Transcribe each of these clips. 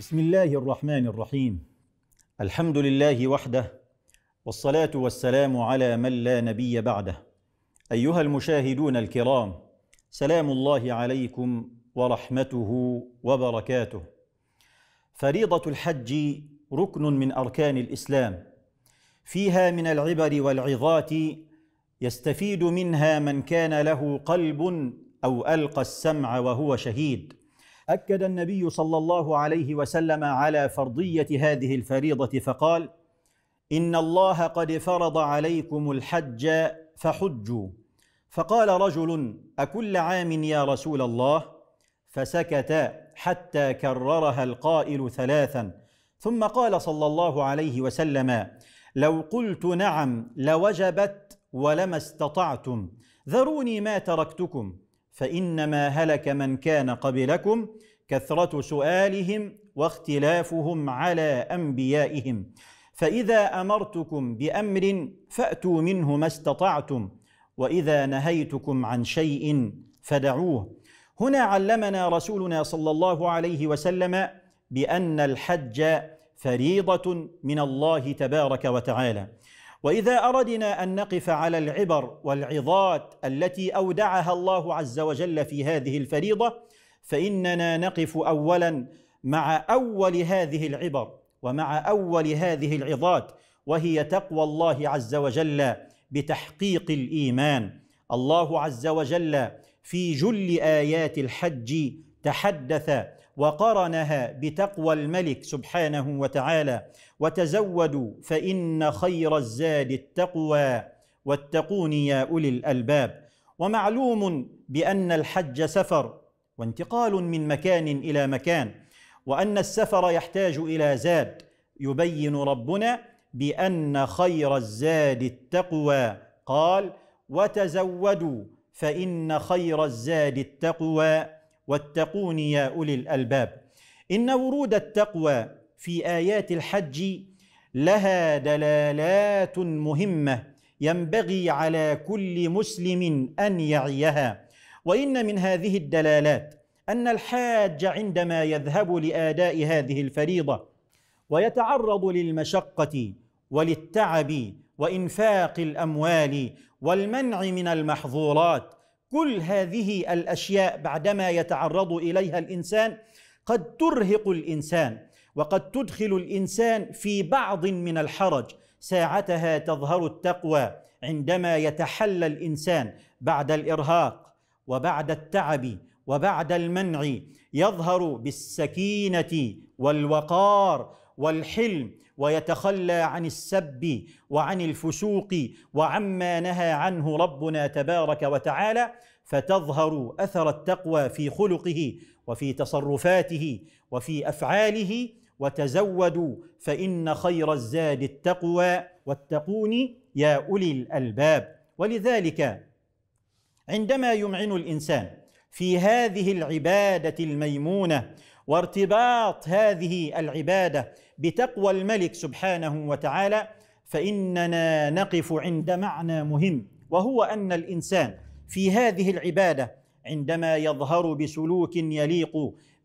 بسم الله الرحمن الرحيم الحمد لله وحده والصلاه والسلام على من لا نبي بعده ايها المشاهدون الكرام سلام الله عليكم ورحمته وبركاته فريضه الحج ركن من اركان الاسلام فيها من العبر والعظات يستفيد منها من كان له قلب او القى السمع وهو شهيد اكد النبي صلى الله عليه وسلم على فرضيه هذه الفريضه فقال ان الله قد فرض عليكم الحج فحجوا فقال رجل اكل عام يا رسول الله فسكت حتى كررها القائل ثلاثا ثم قال صلى الله عليه وسلم لو قلت نعم لوجبت ولما استطعتم ذروني ما تركتكم فانما هلك من كان قبلكم كثره سؤالهم واختلافهم على انبيائهم فاذا امرتكم بامر فاتوا منه ما استطعتم واذا نهيتكم عن شيء فدعوه هنا علمنا رسولنا صلى الله عليه وسلم بان الحج فريضه من الله تبارك وتعالى واذا اردنا ان نقف على العبر والعظات التي اودعها الله عز وجل في هذه الفريضه فاننا نقف اولا مع اول هذه العبر ومع اول هذه العظات وهي تقوى الله عز وجل بتحقيق الايمان الله عز وجل في جل ايات الحج تحدث وقرنها بتقوى الملك سبحانه وتعالى وتزودوا فان خير الزاد التقوى واتقون يا اولي الالباب ومعلوم بان الحج سفر وانتقال من مكان الى مكان وان السفر يحتاج الى زاد يبين ربنا بان خير الزاد التقوى قال وتزودوا فان خير الزاد التقوى واتقون يا اولي الالباب ان ورود التقوى في ايات الحج لها دلالات مهمه ينبغي على كل مسلم ان يعيها وان من هذه الدلالات ان الحاج عندما يذهب لاداء هذه الفريضه ويتعرض للمشقه وللتعب وانفاق الاموال والمنع من المحظورات كل هذه الاشياء بعدما يتعرض اليها الانسان قد ترهق الانسان وقد تدخل الانسان في بعض من الحرج ساعتها تظهر التقوى عندما يتحلى الانسان بعد الارهاق وبعد التعب وبعد المنع يظهر بالسكينه والوقار والحلم ويتخلى عن السب وعن الفسوق وعما نهى عنه ربنا تبارك وتعالى فتظهر اثر التقوى في خلقه وفي تصرفاته وفي افعاله وتزودوا فان خير الزاد التقوى واتقون يا اولي الالباب ولذلك عندما يمعن الانسان في هذه العباده الميمونه وارتباط هذه العباده بتقوى الملك سبحانه وتعالى فاننا نقف عند معنى مهم وهو ان الانسان في هذه العباده عندما يظهر بسلوك يليق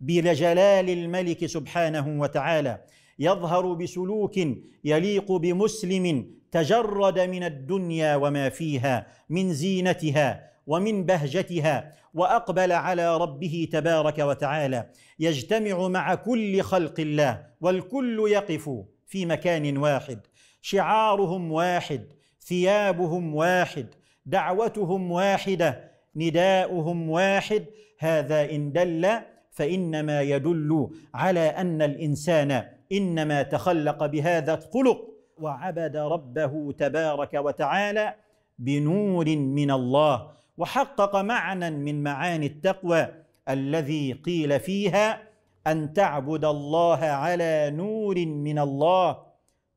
بجلال الملك سبحانه وتعالى يظهر بسلوك يليق بمسلم تجرد من الدنيا وما فيها من زينتها ومن بهجتها واقبل على ربه تبارك وتعالى يجتمع مع كل خلق الله والكل يقف في مكان واحد شعارهم واحد ثيابهم واحد دعوتهم واحده نداؤهم واحد هذا ان دل فانما يدل على ان الانسان انما تخلق بهذا الخلق وعبد ربه تبارك وتعالى بنور من الله وحقق معنى من معاني التقوى الذي قيل فيها ان تعبد الله على نور من الله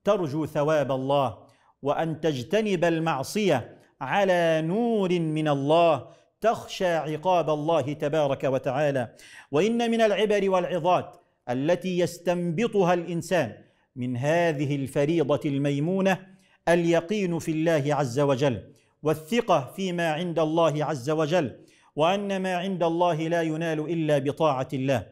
ترجو ثواب الله وان تجتنب المعصيه على نور من الله تخشى عقاب الله تبارك وتعالى وان من العبر والعظات التي يستنبطها الانسان من هذه الفريضه الميمونه اليقين في الله عز وجل والثقه فيما عند الله عز وجل وان ما عند الله لا ينال الا بطاعه الله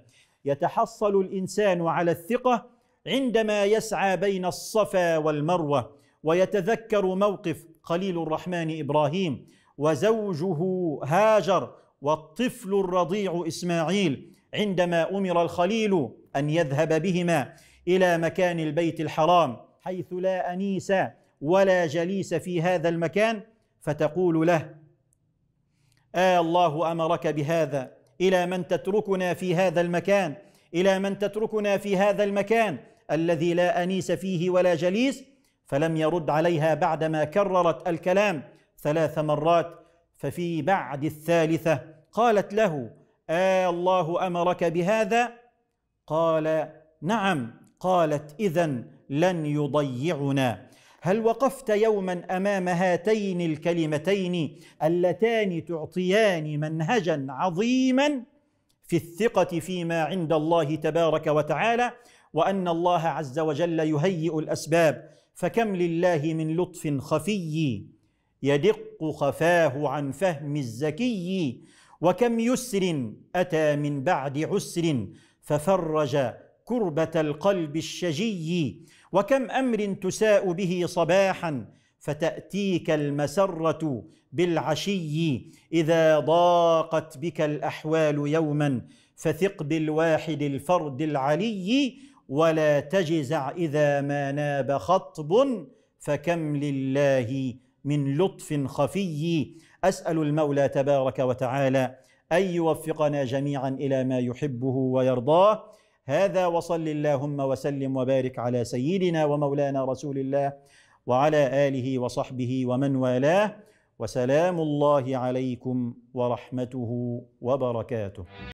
يتحصل الانسان على الثقه عندما يسعى بين الصفا والمروه ويتذكر موقف خليل الرحمن ابراهيم وزوجه هاجر والطفل الرضيع اسماعيل عندما امر الخليل ان يذهب بهما الى مكان البيت الحرام حيث لا انيس ولا جليس في هذا المكان فتقول له آه الله أمرك بهذا إلى من تتركنا في هذا المكان إلى من تتركنا في هذا المكان الذي لا أنيس فيه ولا جليس فلم يرد عليها بعدما كررت الكلام ثلاث مرات ففي بعد الثالثة قالت له آه الله أمرك بهذا قال نعم قالت إذا لن يضيعنا هل وقفت يوما امام هاتين الكلمتين اللتان تعطيان منهجا عظيما في الثقه فيما عند الله تبارك وتعالى وان الله عز وجل يهيئ الاسباب فكم لله من لطف خفي يدق خفاه عن فهم الزكي وكم يسر اتى من بعد عسر ففرج كربه القلب الشجي وكم امر تساء به صباحا فتاتيك المسره بالعشي اذا ضاقت بك الاحوال يوما فثق بالواحد الفرد العلي ولا تجزع اذا ما ناب خطب فكم لله من لطف خفي اسال المولى تبارك وتعالى ان يوفقنا جميعا الى ما يحبه ويرضاه هذا وصل اللهم وسلم وبارك على سيدنا ومولانا رسول الله وعلى اله وصحبه ومن والاه وسلام الله عليكم ورحمته وبركاته